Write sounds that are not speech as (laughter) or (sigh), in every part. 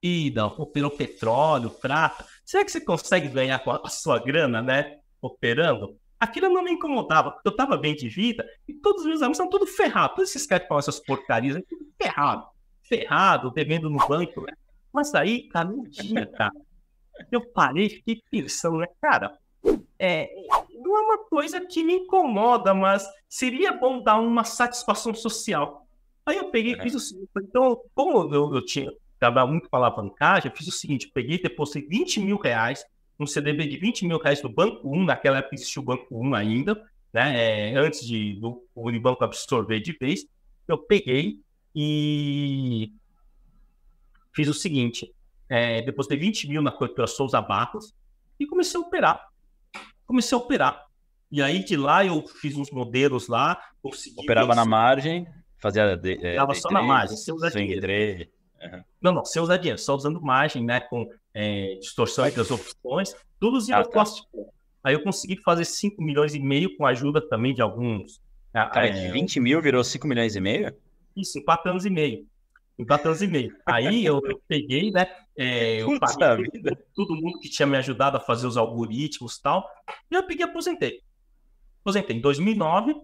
corrida, ou petróleo, prata, será que você consegue ganhar com a sua grana, né? Operando? Aquilo não me incomodava, eu tava bem de vida e todos os meus amigos são tudo ferrados. Todos esses caras que falam essas porcarias, é tudo ferrado, ferrado, bebendo no banco, né? Mas aí, cara, um dia, cara, eu parei, fiquei pensando, né, cara? É, não é uma coisa que me incomoda, mas seria bom dar uma satisfação social. Aí eu peguei e é. fiz o seguinte, então, como eu, eu tinha trabalhar muito com alavancagem, eu fiz o seguinte: peguei e depositei 20 mil reais, um CDB de 20 mil reais do Banco 1, naquela época existia o Banco 1 ainda, né? É, antes de do, o Unibanco absorver de vez, eu peguei e fiz o seguinte: é, depositei 20 mil na corretora Souza Barros e comecei a operar. Comecei a operar. E aí de lá eu fiz uns modelos lá, consegui. Operava na margem, fazia. De, é, operava de, só de, na margem, sem usar dinheiro. Não, não, sem usar dinheiro, só usando margem, né? Com é, distorção entre as opções, tudo usando ah, tá. Aí eu consegui fazer 5 milhões e meio com a ajuda também de alguns. Ah, Cara, é, de 20 mil virou 5 milhões e meio? Isso, em 4 anos e meio. Em 4 anos e meio. Aí eu, eu peguei, né? É, eu paguei vida. todo mundo que tinha me ajudado a fazer os algoritmos e tal. E eu peguei e aposentei. Aposentei em 2009.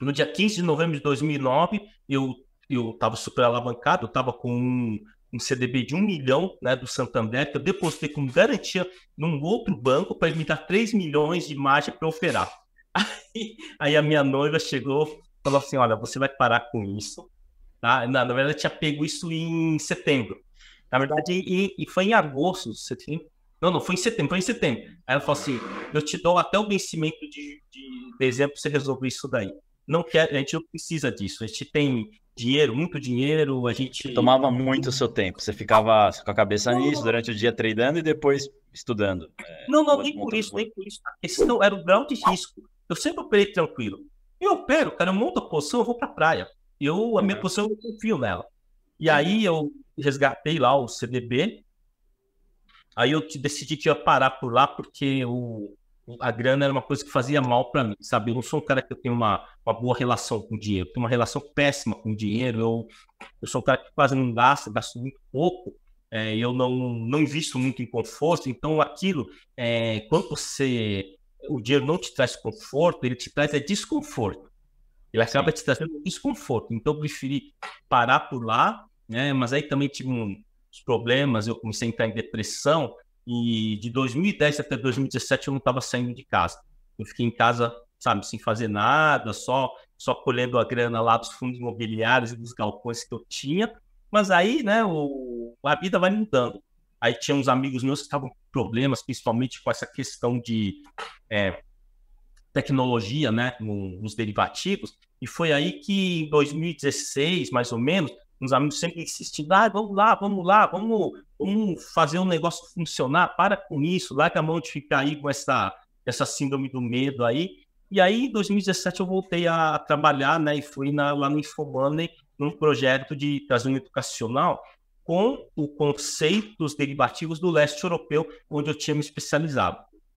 No dia 15 de novembro de 2009, eu eu estava super alavancado, eu estava com um, um, CDB de um milhão né, do Santander, que eu depositei com garantia num outro banco para ele me dar 3 milhões de margem para operar. (laughs) Aí, aí, a minha noiva chegou falou assim: Olha, você vai parar com isso. Tá? Na, na verdade, eu tinha pego isso em setembro. Na verdade, e, e foi em agosto, setembro. Não, não, foi em setembro, foi em setembro. Aí ela falou assim: eu te dou até o vencimento de, de dezembro para você resolver isso daí. Não quer, a gente não precisa disso. A gente tem dinheiro, muito dinheiro, a gente... Tomava muito o seu tempo, você ficava com a cabeça não, nisso durante o dia treinando e depois estudando. É, não, não, nem por isso, nem por isso. Esse não era o grau de risco. Eu sempre operei tranquilo. Eu opero, cara, eu monto a posição, eu vou pra praia. Eu, a minha uhum. posição, eu confio nela. E uhum. aí eu resgatei lá o CDB, aí eu decidi que ia parar por lá porque o, a grana era uma coisa que fazia mal para mim, sabe? Eu não sou um cara que tem uma, uma boa relação com o dinheiro, eu tenho uma relação péssima com o dinheiro, eu, eu sou um cara que quase não gasta, gasto muito pouco, é, eu não, não invisto muito em conforto, então aquilo, é, quando você, o dinheiro não te traz conforto, ele te traz é desconforto, ele acaba Sim. te trazendo desconforto, então eu preferi parar por lá, né? mas aí também tive um, problemas, eu comecei a entrar em depressão, e de 2010 até 2017 eu não estava saindo de casa. Eu fiquei em casa, sabe, sem fazer nada, só só colhendo a grana lá dos fundos imobiliários e dos galpões que eu tinha. Mas aí, né, o, a vida vai mudando. Aí tinha uns amigos meus que estavam com problemas, principalmente com essa questão de é, tecnologia, né, nos derivativos. E foi aí que em 2016, mais ou menos, uns amigos sempre insistindo, ah, vamos lá, vamos lá, vamos, vamos fazer um negócio funcionar, para com isso, larga a mão de ficar aí com essa, essa síndrome do medo aí. E aí, em 2017, eu voltei a trabalhar, né, e fui na, lá no Infomoney, num projeto de trazer educacional com o conceitos derivativos do leste europeu, onde eu tinha me especializado.